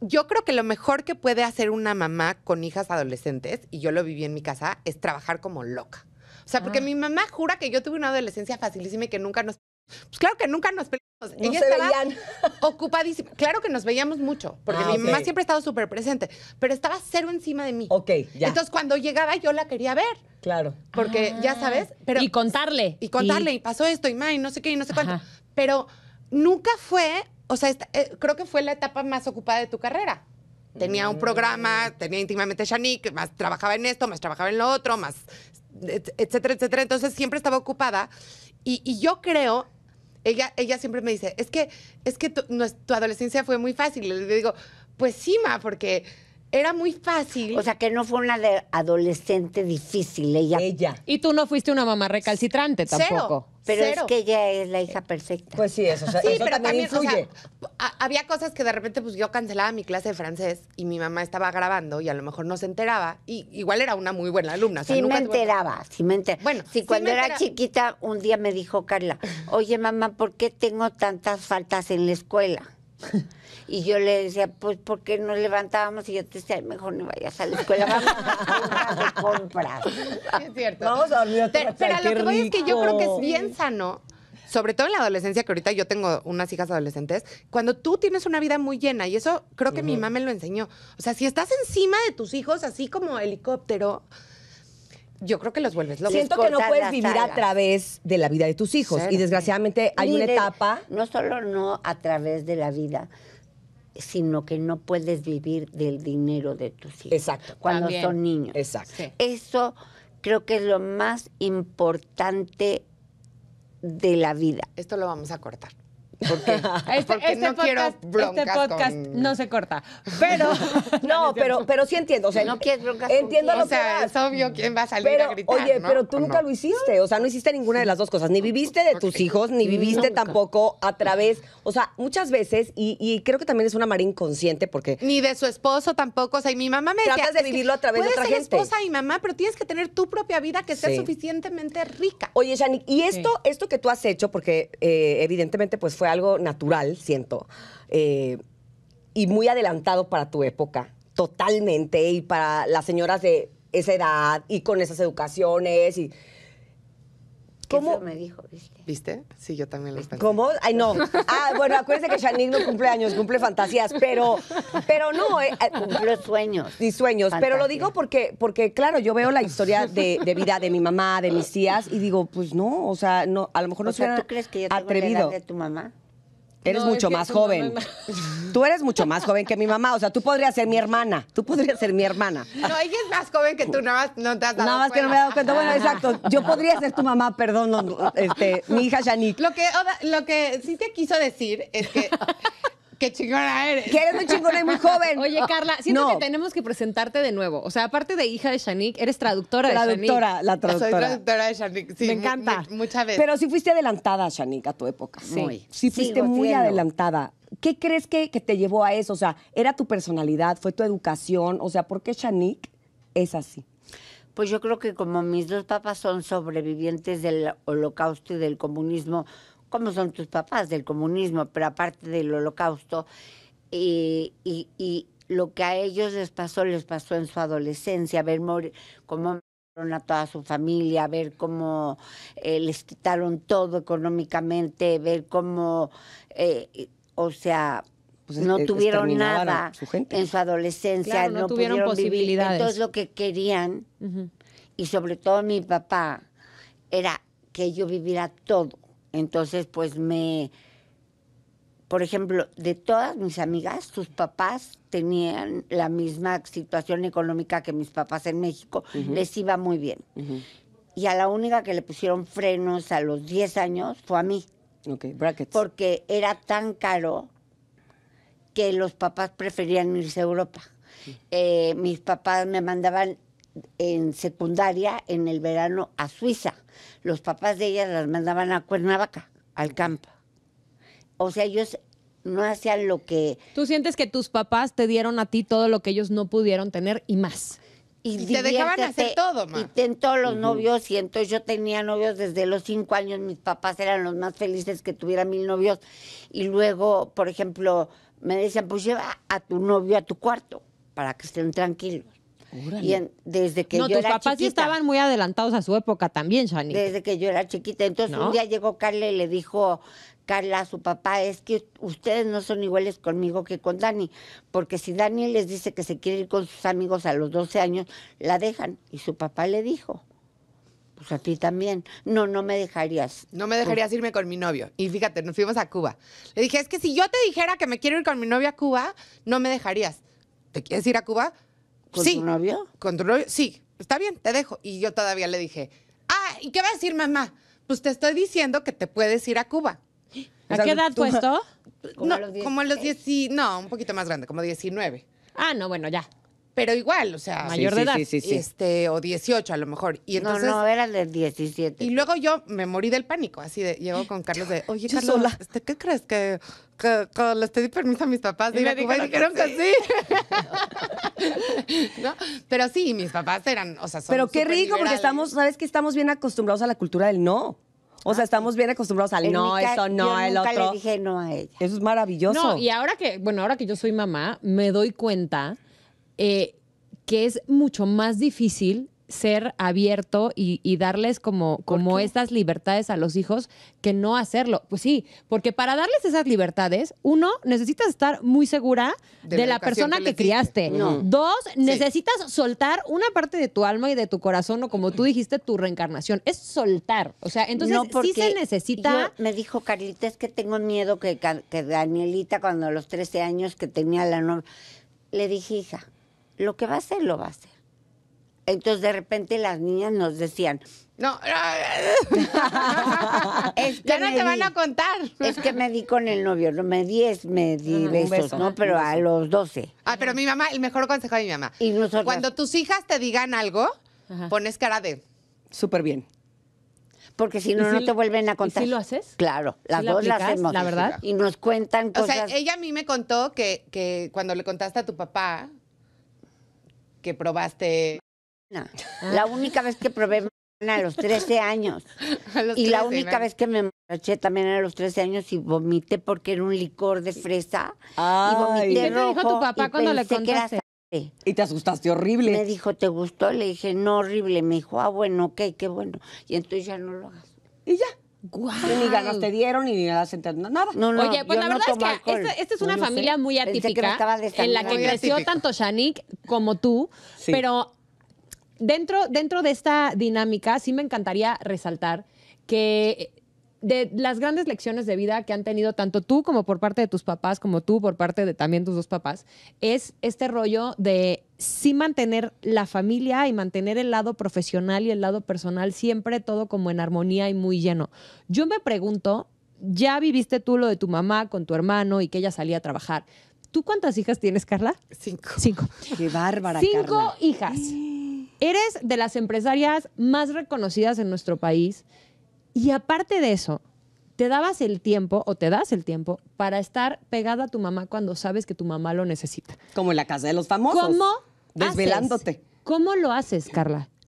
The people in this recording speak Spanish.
yo creo que lo mejor que puede hacer una mamá con hijas adolescentes, y yo lo viví en mi casa, es trabajar como loca. O sea, porque ah. mi mamá jura que yo tuve una adolescencia facilísima y que nunca nos... Pues claro que nunca nos peleamos. Ella estaba ocupadísima. Claro que nos veíamos mucho, porque ah, mi mamá siempre ha estado súper presente, pero estaba cero encima de mí. Ok, ya. Entonces, cuando llegaba, yo la quería ver. Claro. Porque, ya ah. sabes, Y contarle. Y contarle, y, pasó esto, y ma, y no sé qué, y no sé cuánto. Pero nunca fue o sea, eh, creo que fue la etapa más ocupada de tu carrera. Tenía un programa, mm. tenía íntimamente Shanique, más trabajaba en esto, más trabajaba en lo otro, más, etcétera, etcétera. Entonces siempre estaba ocupada. Y, yo creo, ella, ella siempre me dice, es que, es que tu, adolescencia fue muy fácil. le digo, pues sí, ma, porque era muy fácil. O sea, que no fue una adolescente difícil ella. Ella. Y tú no fuiste una mamá recalcitrante tampoco. Pero es que ella es la hija eh, perfecta. Pues sí, eso, o sea, también, influye. había cosas que de repente pues yo cancelaba mi clase de francés y mi mamá estaba grabando y a lo mejor no se enteraba. Y igual era una muy buena alumna. sí, me enteraba, sí me Bueno, sí, cuando era chiquita un día me dijo Carla, oye mamá, ¿por qué tengo tantas faltas en la escuela? Y yo le decía, pues, ¿por qué nos levantábamos? Y yo te decía, mejor no vayas a la escuela, vamos a compras. es cierto. Pero, lo que voy es que yo creo que es bien sano sobre todo en la adolescencia, que ahorita yo tengo unas hijas adolescentes, cuando tú tienes una vida muy llena, y eso creo que mi mamá me lo enseñó. O sea, si estás encima de tus hijos, así como helicóptero, yo creo que los vuelves Siento que no puedes vivir a través de la vida de tus hijos. Y desgraciadamente hay una etapa. No solo no a través de la vida, sino que no puedes vivir del dinero de tus hijos. Exacto. Cuando son niños. Exacto. Eso creo que es lo más importante de la vida. Esto lo vamos a cortar. Este, porque, este, no podcast, Este podcast no se corta. Pero. no, pero, pero sí entiendo. O sea, no quieres Entiendo lo o sea, es obvio quién va a salir a gritar. Oye, pero tú nunca lo hiciste. O sea, no hiciste ninguna de las dos cosas. Ni viviste de tus hijos, ni viviste tampoco a través. O sea, muchas veces, y, creo que también es una mar inconsciente porque. Ni de su esposo tampoco. O sea, y mi mamá me decía. Tratas de vivirlo a través de otra gente. esposa y mamá, pero tienes que tener tu propia vida que sea suficientemente rica. Oye, Shani, y esto, esto que tú has hecho, porque eh, evidentemente pues fue algo natural, siento, eh, y muy adelantado para tu época, totalmente, y para las señoras de esa edad y con esas educaciones y ¿Cómo? me dijo, ¿viste? ¿Viste? Sí, yo también lo pensé. ¿Cómo? Ay, no. Ah, bueno, acuérdense que Shanique no cumple años, cumple fantasías, pero, pero no. Eh, eh sueños. Y sueños. Pero lo digo porque, porque, claro, yo veo la historia de, vida de mi mamá, de mis tías, y digo, pues no, o sea, no, a lo mejor no o sea, ¿tú crees que yo tengo atrevido. La de tu mamá? Eres mucho más joven. Tú eres mucho más joven que mi mamá. O sea, tú podrías ser mi hermana. Tú podrías ser mi hermana. No, ella es más joven que tú. Nada más no Nada más que no me he dado cuenta. Bueno, exacto. Yo podría ser tu mamá, perdón, este, mi hija Shanique. Lo que, lo que sí te quiso decir es que qué chingona eres. Que eres muy chingona y muy joven. Oye, Carla, siento que tenemos que presentarte de nuevo. O sea, aparte de hija de Shanique, eres traductora, de La traductora, Soy traductora de Shanique, sí. Me encanta. Muchas veces. Pero sí fuiste adelantada, Shanique, a tu época. Sí. Sí fuiste muy adelantada. ¿Qué crees que, que, te llevó a eso? O sea, ¿era tu personalidad? ¿Fue tu educación? O sea, ¿por qué Shanique es así? Pues yo creo que como mis dos papás son sobrevivientes del holocausto y del comunismo, cómo son tus papás del comunismo, pero aparte del holocausto, y, lo que a ellos les pasó, les pasó en su adolescencia, ver cómo cómo a toda su familia, ver cómo eh, les quitaron todo económicamente, ver cómo, eh, o sea, pues no tuvieron nada en su adolescencia, no, tuvieron, posibilidades. Entonces lo que querían, y sobre todo mi papá, era que yo viviera todo. Entonces, pues me, por ejemplo, de todas mis amigas, sus papás tenían la misma situación económica que mis papás en México, les iba muy bien. Y a la única que le pusieron frenos a los 10 años fue a mí. Porque era tan caro que los papás preferían irse a Europa. Eh, mis papás me mandaban en secundaria en el verano a Suiza. Los papás de ellas las mandaban a Cuernavaca, al campo. O sea, ellos no hacían lo que... Tú sientes que tus papás te dieron a ti todo lo que ellos no pudieron tener y más. Y, te dejaban hacer todo, ma. Y ten todos los novios, y entonces yo tenía novios desde los cinco años, mis papás eran los más felices que tuviera mil novios. Y luego, por ejemplo, me decían, pues lleva a tu novio a tu cuarto para que estén tranquilos. Y desde que no, tus papás sí estaban muy adelantados a su época también, Shani. Desde que yo era chiquita. Entonces un día llegó Carla y le dijo, Carla, a su papá, es que ustedes no son iguales conmigo que con Dani, porque si Dani les dice que se quiere ir con sus amigos a los 12 años, la dejan. Y su papá le dijo, pues a ti también. No, no me dejarías. No me dejarías irme con mi novio. Y fíjate, nos fuimos a Cuba. Le dije, es que si yo te dijera que me quiero ir con mi novio a Cuba, no me dejarías. ¿Te quieres ir a Cuba? ¿Con sí. tu novio? Con tu novio, sí. Está bien, te dejo. Y yo todavía le dije, ah, ¿y qué va a decir mamá? Pues te estoy diciendo que te puedes ir a Cuba. ¿A qué edad tú Como no, a los 10. Como los no, un poquito más grande, como 19. Ah, no, bueno, ya pero igual, o sea, mayor de edad, este o 18 a lo mejor. Y No, no, eran de 17. y luego yo me morí del pánico, así de llego con Carlos de, "Oye, Carlos, este, ¿qué crees que, que- les pedí permiso a mis papás pues, me dijeron que sí." Pero sí, mis papás eran, o sea, son Pero qué rico, porque estamos, ¿sabes que Estamos bien acostumbrados a la cultura del no. O sea, ah. estamos bien acostumbrados al no, eso no, yo le dije no a ella. Eso es maravilloso. No, y ahora que, bueno, ahora que yo soy mamá, me doy cuenta eh, que es mucho más difícil ser abierto y, darles como, como estas libertades a los hijos que no hacerlo. Pues sí, porque para darles esas libertades, uno, necesitas estar muy segura de, la, persona que, criaste. Dos, necesitas soltar una parte de tu alma y de tu corazón, o como tú dijiste, tu reencarnación. Es soltar. O sea, entonces sí se necesita. me dijo Carlita, es que tengo miedo que, que Danielita, cuando a los 13 años que tenía la novia, le dije, hija lo que va a hacer, lo va a hacer. Entonces de repente las niñas nos decían, no, es ya no te van a contar. Es que me di con el novio, no me di, es, me di besos, ¿no? Pero a los 12. Ah, pero mi mamá, el mejor consejo de mi mamá. Y Cuando tus hijas te digan algo, pones cara de... Súper bien porque si no, no te vuelven a contar. ¿Y si lo haces? Claro, las dos las hacemos. La verdad. Y nos cuentan cosas. O sea, ella a mí me contó que, que cuando le contaste a tu papá probaste? Ah. La única vez que probé a los 13 años. y la única vez que me marché también a los 13 años y vomité porque era un licor de fresa. y vomité te dijo tu papá Y te asustaste horrible. Me dijo, ¿te gustó? Le dije, no, horrible. Me dijo, ah, bueno, ok, qué bueno. Y entonces ya no lo hagas. Y ya. Ni ganas te dieron ni nada se nada. Oye, pues la verdad es que esta, es una familia muy atípica en la que creció tanto Shanik como tú, pero dentro, dentro de esta dinámica sí me encantaría resaltar que eh, de las grandes lecciones de vida que han tenido tanto tú como por parte de tus papás, como tú por parte de también tus dos papás, es este rollo de sí mantener la familia y mantener el lado profesional y el lado personal, siempre todo como en armonía y muy lleno. Yo me pregunto, ya viviste tú lo de tu mamá con tu hermano y que ella salía a trabajar. ¿Tú cuántas hijas tienes, Carla? Cinco. Cinco. Qué bárbara. Cinco hijas. Eres de las empresarias más reconocidas en nuestro país. Y aparte de eso, te dabas el tiempo o te das el tiempo para estar pegada a tu mamá cuando sabes que tu mamá lo necesita. Como en la casa de los famosos. ¿Cómo? Desvelándote. ¿Cómo lo haces, Carla?